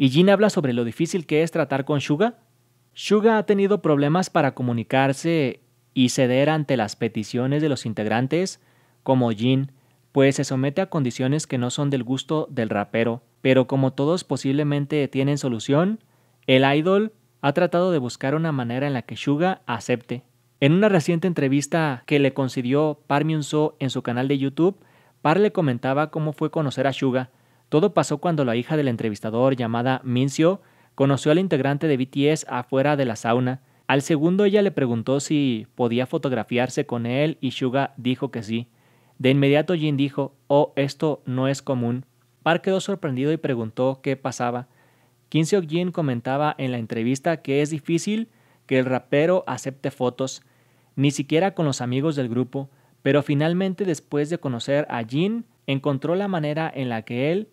y Jin habla sobre lo difícil que es tratar con Suga. Suga ha tenido problemas para comunicarse y ceder ante las peticiones de los integrantes, como Jin, pues se somete a condiciones que no son del gusto del rapero, pero como todos posiblemente tienen solución, el idol ha tratado de buscar una manera en la que Suga acepte. En una reciente entrevista que le concedió Park en su canal de YouTube, Par le comentaba cómo fue conocer a Suga, todo pasó cuando la hija del entrevistador llamada Mincio conoció al integrante de BTS afuera de la sauna. Al segundo ella le preguntó si podía fotografiarse con él y Suga dijo que sí. De inmediato Jin dijo, oh, esto no es común. Park quedó sorprendido y preguntó qué pasaba. Kim Jin comentaba en la entrevista que es difícil que el rapero acepte fotos, ni siquiera con los amigos del grupo, pero finalmente después de conocer a Jin, encontró la manera en la que él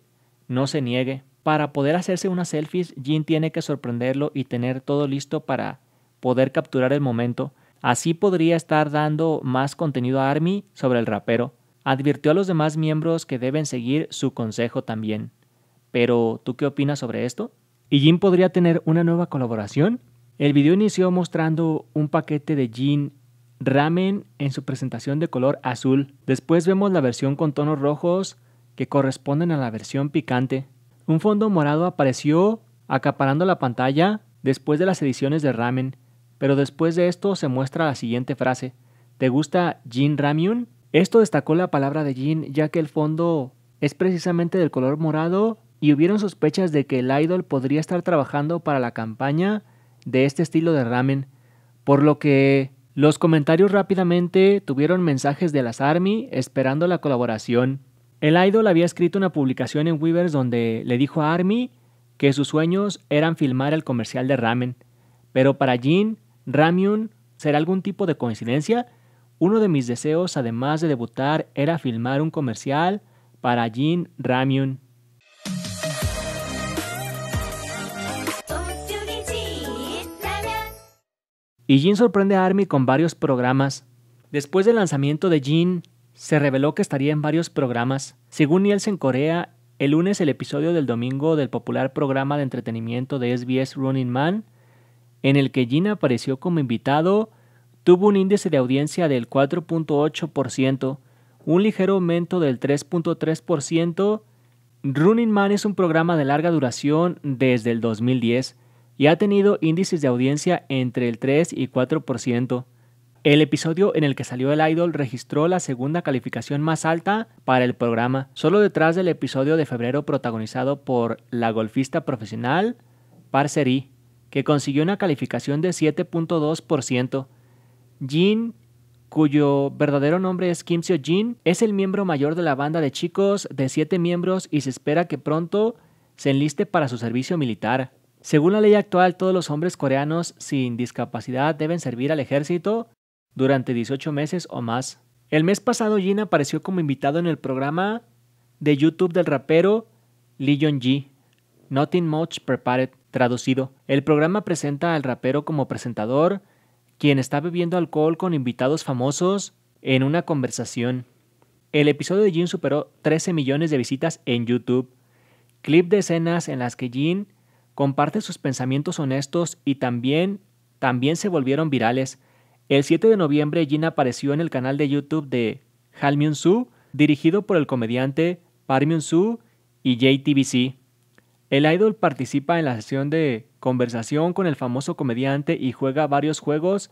no se niegue. Para poder hacerse una selfies, Jin tiene que sorprenderlo y tener todo listo para poder capturar el momento. Así podría estar dando más contenido a Army sobre el rapero. Advirtió a los demás miembros que deben seguir su consejo también. Pero, ¿tú qué opinas sobre esto? ¿Y Jin podría tener una nueva colaboración? El video inició mostrando un paquete de Jin Ramen en su presentación de color azul. Después vemos la versión con tonos rojos que corresponden a la versión picante. Un fondo morado apareció acaparando la pantalla después de las ediciones de Ramen, pero después de esto se muestra la siguiente frase. ¿Te gusta Jin Ramyun? Esto destacó la palabra de Jin ya que el fondo es precisamente del color morado y hubieron sospechas de que el idol podría estar trabajando para la campaña de este estilo de ramen, por lo que los comentarios rápidamente tuvieron mensajes de las ARMY esperando la colaboración. El idol había escrito una publicación en Weavers donde le dijo a Army que sus sueños eran filmar el comercial de ramen, pero para Jin, Ramyun, ¿será algún tipo de coincidencia? Uno de mis deseos, además de debutar, era filmar un comercial para Jin Ramyun. Y Jin sorprende a Army con varios programas. Después del lanzamiento de Jin, se reveló que estaría en varios programas. Según Nielsen Corea, el lunes el episodio del domingo del popular programa de entretenimiento de SBS Running Man, en el que Gina apareció como invitado, tuvo un índice de audiencia del 4.8%, un ligero aumento del 3.3%. Running Man es un programa de larga duración desde el 2010 y ha tenido índices de audiencia entre el 3 y 4%. El episodio en el que salió el idol registró la segunda calificación más alta para el programa, solo detrás del episodio de febrero protagonizado por la golfista profesional Se-ri, que consiguió una calificación de 7.2%. Jin, cuyo verdadero nombre es Kim Seo Jin, es el miembro mayor de la banda de chicos de 7 miembros y se espera que pronto se enliste para su servicio militar. Según la ley actual, todos los hombres coreanos sin discapacidad deben servir al ejército durante 18 meses o más. El mes pasado Jin apareció como invitado en el programa de YouTube del rapero Lee G, Ji, Nothing Much Prepared, traducido. El programa presenta al rapero como presentador, quien está bebiendo alcohol con invitados famosos en una conversación. El episodio de Jin superó 13 millones de visitas en YouTube. Clip de escenas en las que Jin comparte sus pensamientos honestos y también, también se volvieron virales. El 7 de noviembre, Jin apareció en el canal de YouTube de Myung Soo, dirigido por el comediante Myung Soo y JTBC. El idol participa en la sesión de conversación con el famoso comediante y juega varios juegos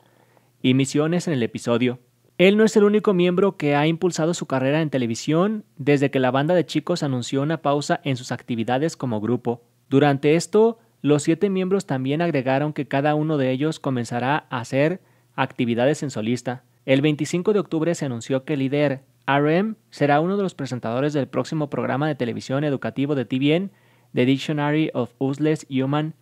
y misiones en el episodio. Él no es el único miembro que ha impulsado su carrera en televisión desde que la banda de chicos anunció una pausa en sus actividades como grupo. Durante esto, los siete miembros también agregaron que cada uno de ellos comenzará a hacer actividades en solista, el 25 de octubre se anunció que el líder RM será uno de los presentadores del próximo programa de televisión educativo de TVN, The Dictionary of Useless Human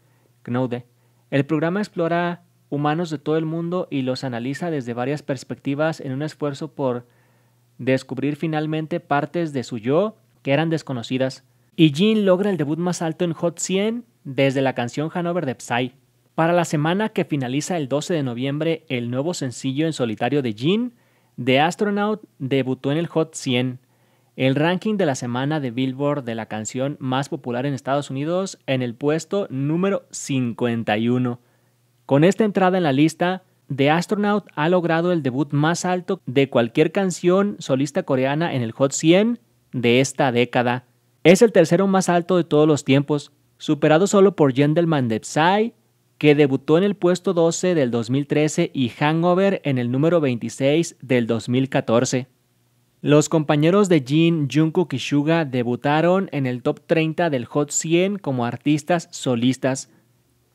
Knowledge. El programa explora humanos de todo el mundo y los analiza desde varias perspectivas en un esfuerzo por descubrir finalmente partes de su yo que eran desconocidas. Y Jin logra el debut más alto en Hot 100 desde la canción Hanover de Psy. Para la semana que finaliza el 12 de noviembre, el nuevo sencillo en solitario de Jin, The Astronaut, debutó en el Hot 100, el ranking de la semana de Billboard de la canción más popular en Estados Unidos en el puesto número 51. Con esta entrada en la lista, The Astronaut ha logrado el debut más alto de cualquier canción solista coreana en el Hot 100 de esta década. Es el tercero más alto de todos los tiempos, superado solo por Gentleman de Psy que debutó en el puesto 12 del 2013 y Hangover en el número 26 del 2014. Los compañeros de Jin, Jungkook y Suga debutaron en el top 30 del Hot 100 como artistas solistas,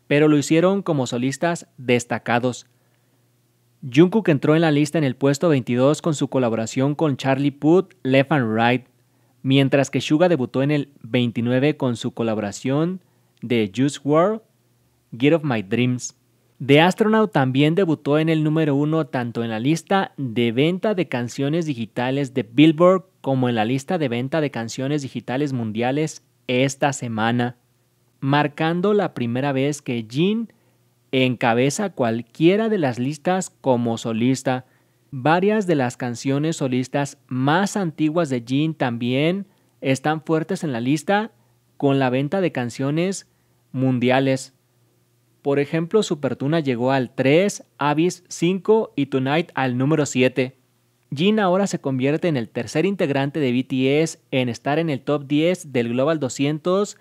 pero lo hicieron como solistas destacados. Jungkook entró en la lista en el puesto 22 con su colaboración con Charlie Puth, Left and Right, mientras que Suga debutó en el 29 con su colaboración de Juice WRLD Get of My Dreams. The Astronaut también debutó en el número uno tanto en la lista de venta de canciones digitales de Billboard como en la lista de venta de canciones digitales mundiales esta semana, marcando la primera vez que Jean encabeza cualquiera de las listas como solista. Varias de las canciones solistas más antiguas de Jean también están fuertes en la lista con la venta de canciones mundiales. Por ejemplo, Supertuna llegó al 3, Abyss 5 y Tonight al número 7. Jin ahora se convierte en el tercer integrante de BTS en estar en el top 10 del Global 200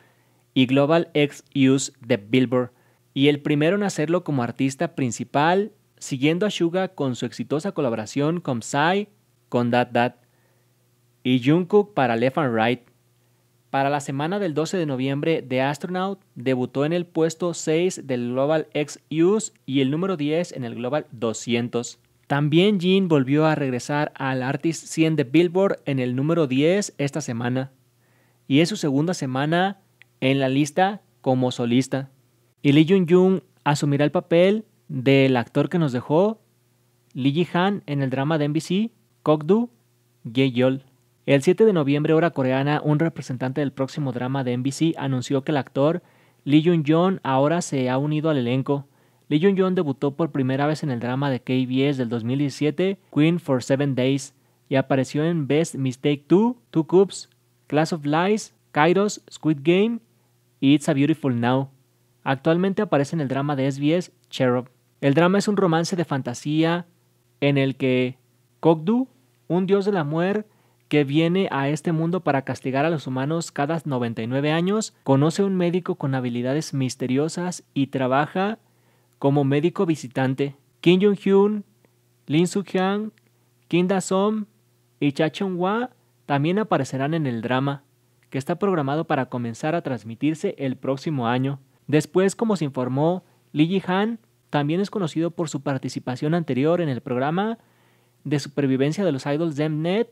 y Global X Use de Billboard, y el primero en hacerlo como artista principal, siguiendo a Suga con su exitosa colaboración con Psy con That That y Jungkook para Left and Right. Para la semana del 12 de noviembre, The Astronaut debutó en el puesto 6 del Global X Use y el número 10 en el Global 200. También Jin volvió a regresar al Artist 100 de Billboard en el número 10 esta semana. Y es su segunda semana en la lista como solista. Y Lee Jung Jung asumirá el papel del actor que nos dejó Lee Ji Han en el drama de NBC, Kokdu Ye Yol. El 7 de noviembre, hora coreana, un representante del próximo drama de NBC anunció que el actor Lee Jung-jong ahora se ha unido al elenco. Lee Jung-jong debutó por primera vez en el drama de KBS del 2017, Queen for Seven Days, y apareció en Best Mistake 2, Two Cups, Class of Lies, Kairos, Squid Game y It's a Beautiful Now. Actualmente aparece en el drama de SBS, Cherub. El drama es un romance de fantasía en el que Kokdu, un dios de la muerte, que viene a este mundo para castigar a los humanos cada 99 años, conoce a un médico con habilidades misteriosas y trabaja como médico visitante. Kim Jong-hyun, Lin Soo-hyang, Kim Da-som y Cha chung hwa también aparecerán en el drama, que está programado para comenzar a transmitirse el próximo año. Después, como se informó, Lee Ji-han también es conocido por su participación anterior en el programa de supervivencia de los idols Zemnet,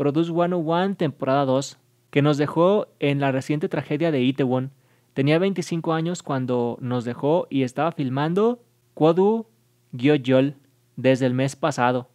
Produce 101 temporada 2, que nos dejó en la reciente tragedia de Itaewon. Tenía 25 años cuando nos dejó y estaba filmando Quadu Gyoyol desde el mes pasado.